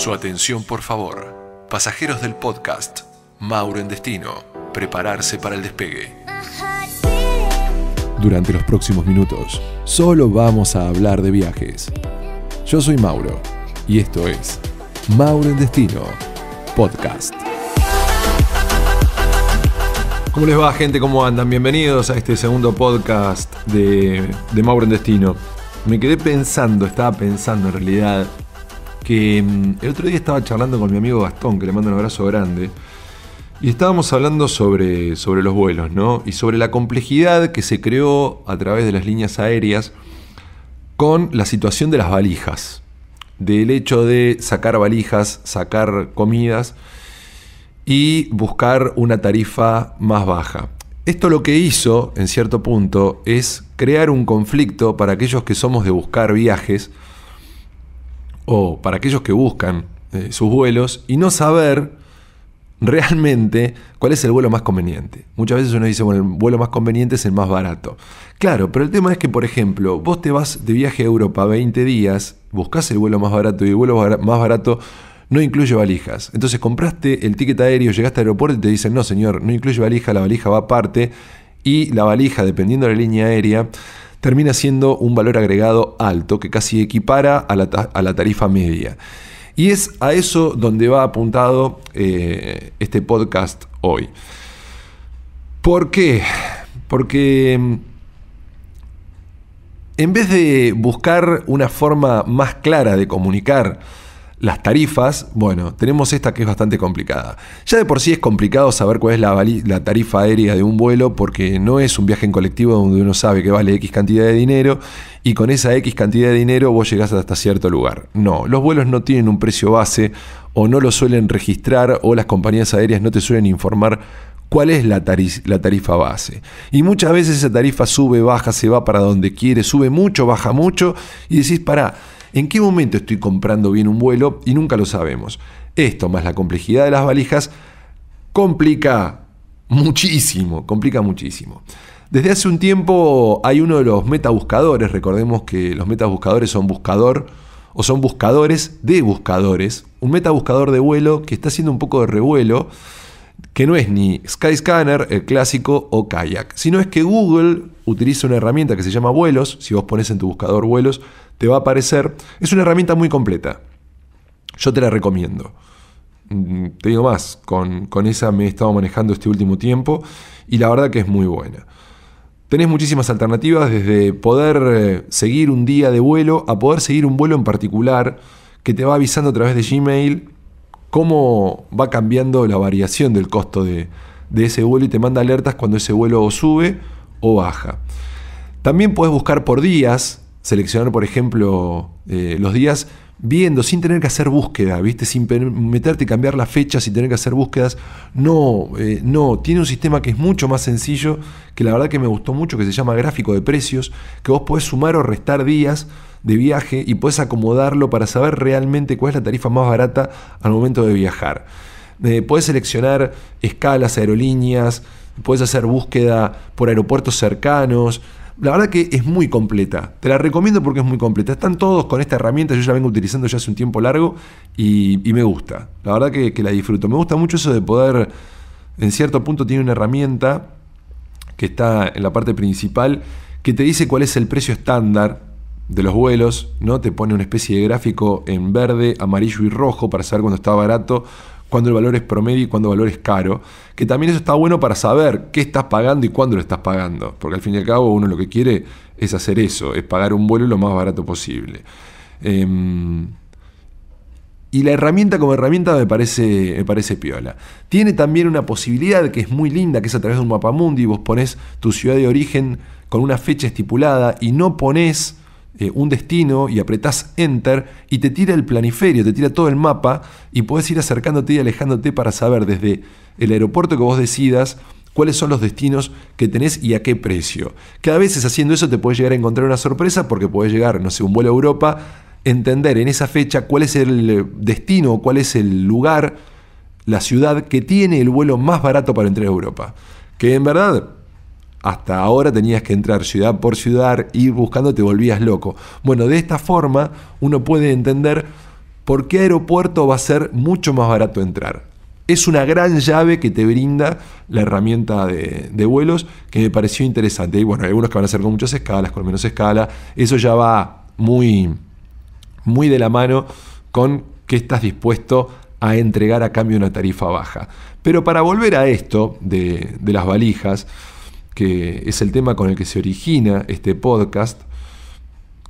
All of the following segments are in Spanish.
Su atención, por favor. Pasajeros del podcast, Mauro en Destino, prepararse para el despegue. Durante los próximos minutos, solo vamos a hablar de viajes. Yo soy Mauro y esto es Mauro en Destino, podcast. ¿Cómo les va gente? ¿Cómo andan? Bienvenidos a este segundo podcast de, Mauro en Destino. Me quedé pensando, estaba pensando en realidad Mm, el otro día estaba charlando con mi amigo Gastón, que le mando un abrazo grande, y estábamos hablando sobre, los vuelos, Y sobre la complejidad que se creó a través de las líneas aéreas con la situación de las valijas, del hecho de sacar valijas, sacar comidas y buscar una tarifa más baja. Esto lo que hizo, en cierto punto, es crear un conflicto para aquellos que somos de buscar viajes, o para aquellos que buscan eh, sus vuelos y no saber realmente cuál es el vuelo más conveniente. Muchas veces uno dice, bueno, el vuelo más conveniente es el más barato. Claro, pero el tema es que, por ejemplo, vos te vas de viaje a Europa 20 días, buscas el vuelo más barato y el vuelo más barato no incluye valijas. Entonces compraste el ticket aéreo, llegaste al aeropuerto y te dicen, no señor, no incluye valija, la valija va aparte y la valija, dependiendo de la línea aérea, termina siendo un valor agregado alto que casi equipara a la, tarifa media. Y es a eso donde va apuntado eh, este podcast hoy. ¿Por qué? Porque mm, en vez de buscar una forma más clara de comunicar, las tarifas, bueno, tenemos esta que es bastante complicada. Ya de por sí es complicado saber cuál es la, tarifa aérea de un vuelo porque no es un viaje en colectivo donde uno sabe que vale X cantidad de dinero y con esa X cantidad de dinero vos llegás hasta cierto lugar. No, los vuelos no tienen un precio base o no lo suelen registrar o las compañías aéreas no te suelen informar cuál es la, tarifa, la tarifa base. Y muchas veces esa tarifa sube, baja, se va para donde quiere, sube mucho, baja mucho y decís, pará en qué momento estoy comprando bien un vuelo y nunca lo sabemos. Esto, más la complejidad de las valijas, complica muchísimo, complica muchísimo. Desde hace un tiempo hay uno de los metabuscadores, recordemos que los metabuscadores son buscador o son buscadores de buscadores, un metabuscador de vuelo que está haciendo un poco de revuelo que no es ni Skyscanner, el clásico, o Kayak, sino es que Google utiliza una herramienta que se llama Vuelos, si vos pones en tu buscador Vuelos, te va a aparecer, es una herramienta muy completa, yo te la recomiendo. Mm, te digo más, con, con esa me he estado manejando este último tiempo y la verdad que es muy buena. Tenés muchísimas alternativas, desde poder eh, seguir un día de vuelo a poder seguir un vuelo en particular que te va avisando a través de Gmail cómo va cambiando la variación del costo de, ese vuelo y te manda alertas cuando ese vuelo sube o baja. También puedes buscar por días, seleccionar por ejemplo eh, los días viendo, sin tener que hacer búsqueda, ¿viste? sin meterte y cambiar las fechas y tener que hacer búsquedas. No, eh, no, tiene un sistema que es mucho más sencillo, que la verdad que me gustó mucho, que se llama gráfico de precios, que vos podés sumar o restar días de viaje y podés acomodarlo para saber realmente cuál es la tarifa más barata al momento de viajar. Eh, podés seleccionar escalas, aerolíneas, podés hacer búsqueda por aeropuertos cercanos, la verdad que es muy completa. Te la recomiendo porque es muy completa. Están todos con esta herramienta, yo ya la vengo utilizando ya hace un tiempo largo y, me gusta. La verdad que, la disfruto. Me gusta mucho eso de poder, en cierto punto tiene una herramienta que está en la parte principal que te dice cuál es el precio estándar de los vuelos, ¿no? Te pone una especie de gráfico en verde, amarillo y rojo para saber cuándo está barato, cuando el valor es promedio y cuando el valor es caro, que también eso está bueno para saber qué estás pagando y cuándo lo estás pagando, porque al fin y al cabo uno lo que quiere es hacer eso, es pagar un vuelo lo más barato posible. Em, y la herramienta como herramienta me parece, me parece piola. Tiene también una posibilidad que es muy linda, que es a través de un mapa mapamundi, vos pones tu ciudad de origen con una fecha estipulada y no pones eh, un destino y apretás Enter y te tira el planiferio, te tira todo el mapa y puedes ir acercándote y alejándote para saber desde el aeropuerto que vos decidas cuáles son los destinos que tenés y a qué precio. Cada vez haciendo eso te puedes llegar a encontrar una sorpresa porque podés llegar, no sé, un vuelo a Europa, entender en esa fecha cuál es el destino, cuál es el lugar, la ciudad que tiene el vuelo más barato para entrar a Europa. Que en verdad hasta ahora tenías que entrar ciudad por ciudad, ir buscando, te volvías loco. Bueno, de esta forma uno puede entender por qué aeropuerto va a ser mucho más barato entrar. Es una gran llave que te brinda la herramienta de, vuelos que me pareció interesante. Y bueno, hay algunos que van a ser con muchas escalas, con menos escala. Eso ya va muy, muy de la mano con que estás dispuesto a entregar a cambio una tarifa baja. Pero para volver a esto de, de las valijas, que es el tema con el que se origina este podcast,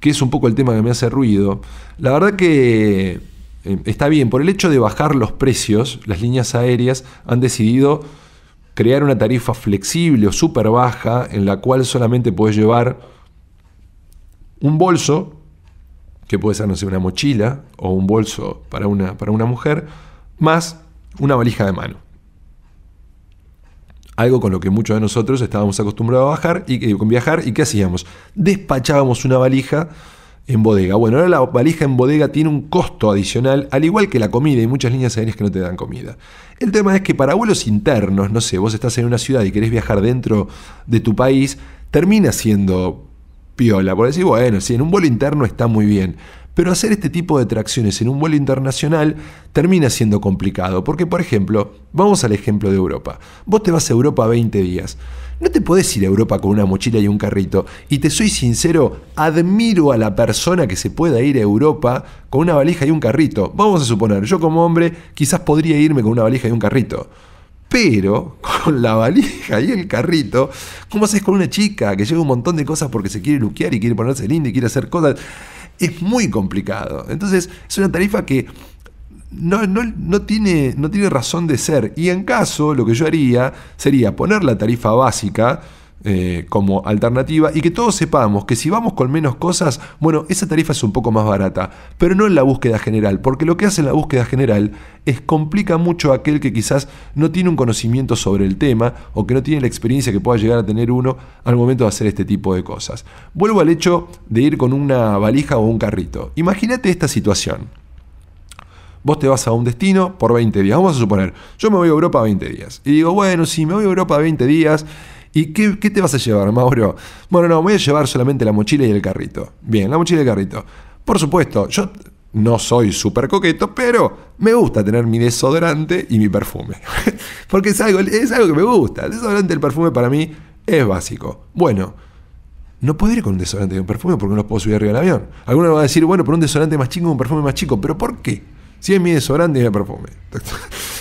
que es un poco el tema que me hace ruido. La verdad que eh, está bien, por el hecho de bajar los precios, las líneas aéreas han decidido crear una tarifa flexible o súper baja en la cual solamente puedes llevar un bolso, que puede ser, no sé, una mochila o un bolso para una, para una mujer, más una valija de mano algo con lo que muchos de nosotros estábamos acostumbrados a bajar y, eh, con viajar. ¿Y qué hacíamos? Despachábamos una valija en bodega. Bueno, ahora la valija en bodega tiene un costo adicional, al igual que la comida, y muchas líneas aéreas que no te dan comida. El tema es que para vuelos internos, no sé, vos estás en una ciudad y querés viajar dentro de tu país, termina siendo piola, por decir, bueno, si en un vuelo interno está muy bien. Pero hacer este tipo de tracciones en un vuelo internacional termina siendo complicado, porque por ejemplo, vamos al ejemplo de Europa. Vos te vas a Europa 20 días. No te podés ir a Europa con una mochila y un carrito. Y te soy sincero, admiro a la persona que se pueda ir a Europa con una valija y un carrito. Vamos a suponer, yo como hombre quizás podría irme con una valija y un carrito. Pero con la valija y el carrito, ¿cómo haces con una chica que lleva un montón de cosas porque se quiere luquear y quiere ponerse linda y quiere hacer cosas? es muy complicado. Entonces, es una tarifa que no, tiene, no tiene razón de ser. Y en caso, lo que yo haría sería poner la tarifa básica eh, como alternativa y que todos sepamos que si vamos con menos cosas, bueno, esa tarifa es un poco más barata, pero no en la búsqueda general, porque lo que hace en la búsqueda general es complica mucho a aquel que quizás no tiene un conocimiento sobre el tema o que no tiene la experiencia que pueda llegar a tener uno al momento de hacer este tipo de cosas. Vuelvo al hecho de ir con una valija o un carrito. Imagínate esta situación. Vos te vas a un destino por 20 días. Vamos a suponer, yo me voy a Europa 20 días. Y digo, bueno, si me voy a Europa 20 días, ¿Y qué, te vas a llevar, Mauro? Bueno, no, voy a llevar solamente la mochila y el carrito. Bien, la mochila y el carrito. Por supuesto, yo no soy súper coqueto, pero me gusta tener mi desodorante y mi perfume. Porque es algo, es algo que me gusta. El desodorante y el perfume para mí es básico. Bueno, no puedo ir con un desodorante y un perfume porque no los puedo subir arriba del avión. Algunos va a decir, bueno, pero un desodorante más chico, un perfume más chico. ¿Pero por qué? Si es mi desodorante y mi perfume.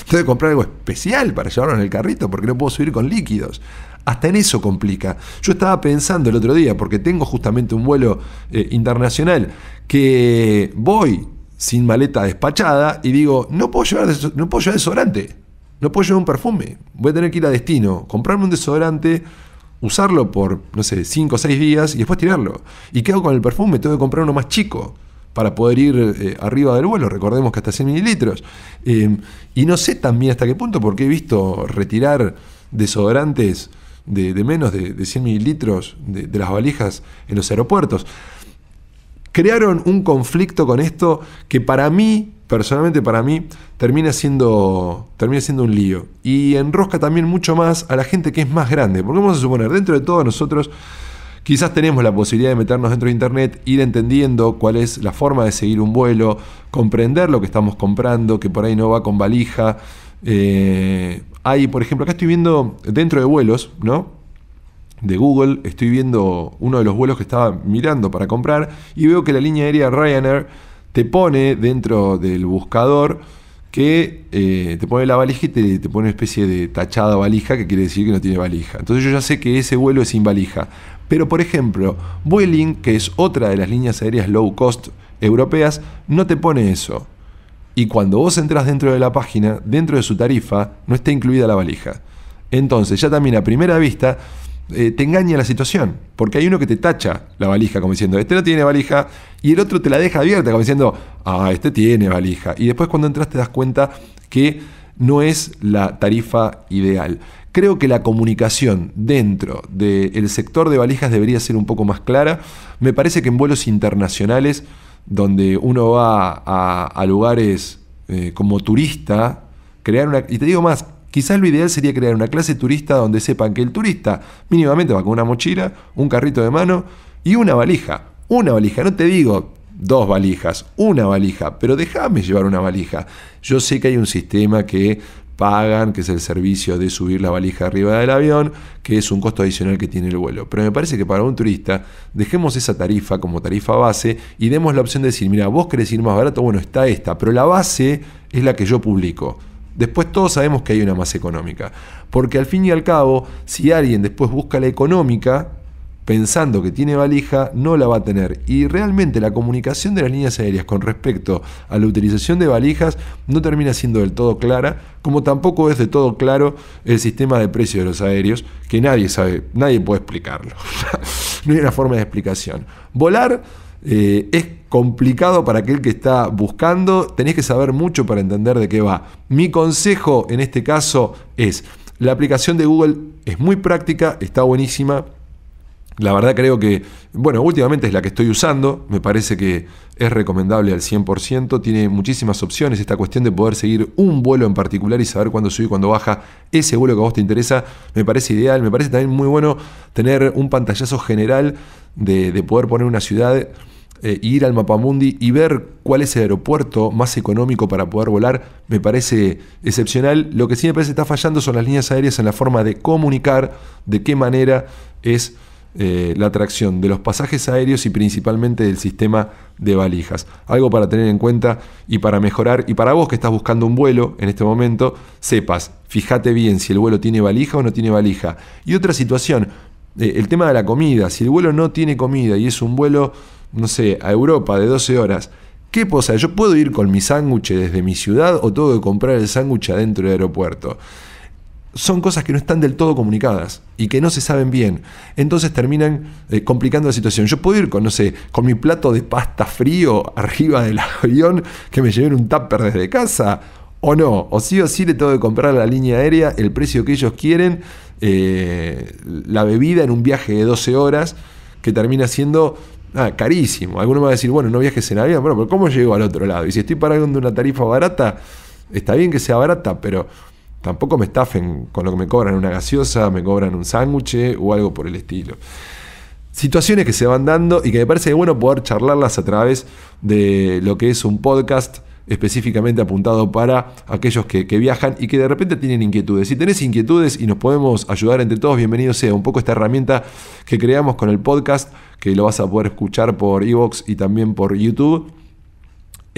Tengo que comprar algo especial para llevarlo en el carrito porque no puedo subir con líquidos. Hasta en eso complica. Yo estaba pensando el otro día, porque tengo justamente un vuelo eh, internacional, que voy sin maleta despachada y digo, no puedo llevar, no puedo llevar desodorante, no puedo llevar un perfume, voy a tener que ir a destino, comprarme un desodorante, usarlo por, no sé, 5 o 6 días y después tirarlo. ¿Y qué hago con el perfume? Tengo que comprar uno más chico para poder ir eh, arriba del vuelo, recordemos que hasta 100 mililitros. Em, y no sé también hasta qué punto, porque he visto retirar desodorantes de, menos de, 100 mililitros de, las valijas en los aeropuertos. Crearon un conflicto con esto que para mí personalmente para mí termina siendo, termina siendo un lío. Y enrosca también mucho más a la gente que es más grande. Porque vamos a suponer, dentro de todos nosotros quizás tenemos la posibilidad de meternos dentro de Internet, ir entendiendo cuál es la forma de seguir un vuelo, comprender lo que estamos comprando, que por ahí no va con valija. Eh, hay, por ejemplo, acá estoy viendo dentro de vuelos, ¿no? De Google, estoy viendo uno de los vuelos que estaba mirando para comprar y veo que la línea aérea Ryanair te pone dentro del buscador que eh, te pone la valija y te, te, pone una especie de tachada valija que quiere decir que no tiene valija. Entonces yo ya sé que ese vuelo es sin valija. Pero por ejemplo, Vueling, que es otra de las líneas aéreas low cost europeas, no te pone eso. Y cuando vos entras dentro de la página, dentro de su tarifa, no está incluida la valija. Entonces, ya también a primera vista, eh, te engaña la situación, porque hay uno que te tacha la valija como diciendo, este no tiene valija, y el otro te la deja abierta como diciendo, ah, este tiene valija. Y después cuando entras te das cuenta que no es la tarifa ideal. Creo que la comunicación dentro del sector de valijas debería ser un poco más clara. Me parece que en vuelos internacionales donde uno va a, lugares eh, como turista, crear una... Y te digo más, quizás lo ideal sería crear una clase turista donde sepan que el turista mínimamente va con una mochila, un carrito de mano y una valija. Una valija, no te digo dos valijas, una valija, pero déjame llevar una valija. Yo sé que hay un sistema que pagan, que es el servicio de subir la valija arriba del avión, que es un costo adicional que tiene el vuelo. Pero me parece que para un turista dejemos esa tarifa como tarifa base y demos la opción de decir, mira, vos querés ir más barato, bueno, está esta, pero la base es la que yo publico. Después todos sabemos que hay una más económica. Porque al fin y al cabo, si alguien después busca la económica, pensando que tiene valija, no la va a tener. Y realmente la comunicación de las líneas aéreas con respecto a la utilización de valijas no termina siendo del todo clara, como tampoco es de todo claro el sistema de precios de los aéreos, que nadie sabe, nadie puede explicarlo. no hay una forma de explicación. Volar eh, es complicado para aquel que está buscando, tenés que saber mucho para entender de qué va. Mi consejo en este caso es, la aplicación de Google es muy práctica, está buenísima, la verdad creo que, bueno, últimamente es la que estoy usando, me parece que es recomendable al 100%, tiene muchísimas opciones esta cuestión de poder seguir un vuelo en particular y saber cuándo sube y cuándo baja ese vuelo que a vos te interesa, me parece ideal, me parece también muy bueno tener un pantallazo general de, poder poner una ciudad. Eh, ir al mapamundi y ver cuál es el aeropuerto más económico para poder volar me parece excepcional. Lo que sí me parece que está fallando son las líneas aéreas en la forma de comunicar de qué manera es eh, la atracción de los pasajes aéreos y principalmente del sistema de valijas. Algo para tener en cuenta y para mejorar. Y para vos que estás buscando un vuelo en este momento, sepas, fíjate bien si el vuelo tiene valija o no tiene valija. Y otra situación, eh, el tema de la comida. Si el vuelo no tiene comida y es un vuelo, no sé, a Europa de 12 horas, ¿Qué posa ¿Yo puedo ir con mi sándwich desde mi ciudad o tengo que comprar el sándwich adentro del aeropuerto? son cosas que no están del todo comunicadas y que no se saben bien. Entonces terminan eh, complicando la situación. Yo puedo ir con, no sé, con mi plato de pasta frío arriba del avión que me lleven un tupper desde casa. O no, o sí o sí le tengo que comprar a la línea aérea el precio que ellos quieren, eh, la bebida en un viaje de 12 horas, que termina siendo ah, carísimo. Alguno me va a decir, bueno, no viajes en avión, bueno, pero ¿cómo llego al otro lado? Y si estoy pagando una tarifa barata, está bien que sea barata, pero tampoco me estafen con lo que me cobran una gaseosa, me cobran un sándwich o algo por el estilo. Situaciones que se van dando y que me parece bueno poder charlarlas a través de lo que es un podcast específicamente apuntado para aquellos que, viajan y que de repente tienen inquietudes. Si tenés inquietudes y nos podemos ayudar entre todos, bienvenido sea un poco esta herramienta que creamos con el podcast, que lo vas a poder escuchar por Evox y también por YouTube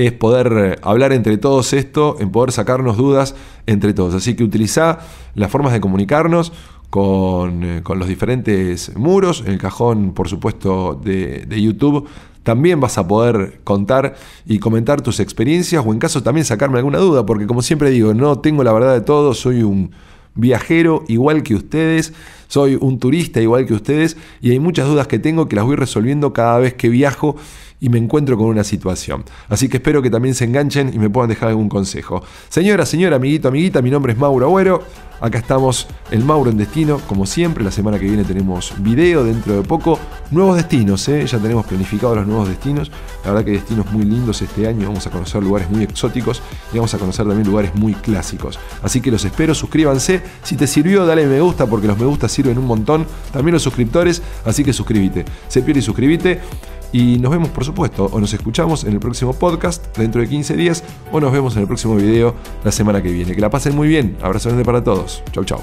es poder eh, hablar entre todos esto, en poder sacarnos dudas entre todos. Así que utiliza las formas de comunicarnos con, eh, los diferentes muros, el cajón por supuesto de, de YouTube también vas a poder contar y comentar tus experiencias o en caso también sacarme alguna duda, porque como siempre digo, no tengo la verdad de todo, soy un viajero igual que ustedes soy un turista igual que ustedes y hay muchas dudas que tengo que las voy resolviendo cada vez que viajo y me encuentro con una situación. Así que espero que también se enganchen y me puedan dejar algún consejo. Señora, señora, amiguito, amiguita, mi nombre es Mauro Agüero. Acá estamos el Mauro en Destino, como siempre. La semana que viene tenemos video dentro de poco. Nuevos destinos, ¿eh? ya tenemos planificados los nuevos destinos. La verdad que hay destinos muy lindos este año. Vamos a conocer lugares muy exóticos y vamos a conocer también lugares muy clásicos. Así que los espero, suscríbanse. Si te sirvió, dale me gusta porque los me gusta siempre en un montón. También los suscriptores, así que suscríbete. pierde y suscríbete. Y nos vemos, por supuesto, o nos escuchamos en el próximo podcast dentro de 15 días, o nos vemos en el próximo video la semana que viene. Que la pasen muy bien. abrazos grande para todos. Chau, chau.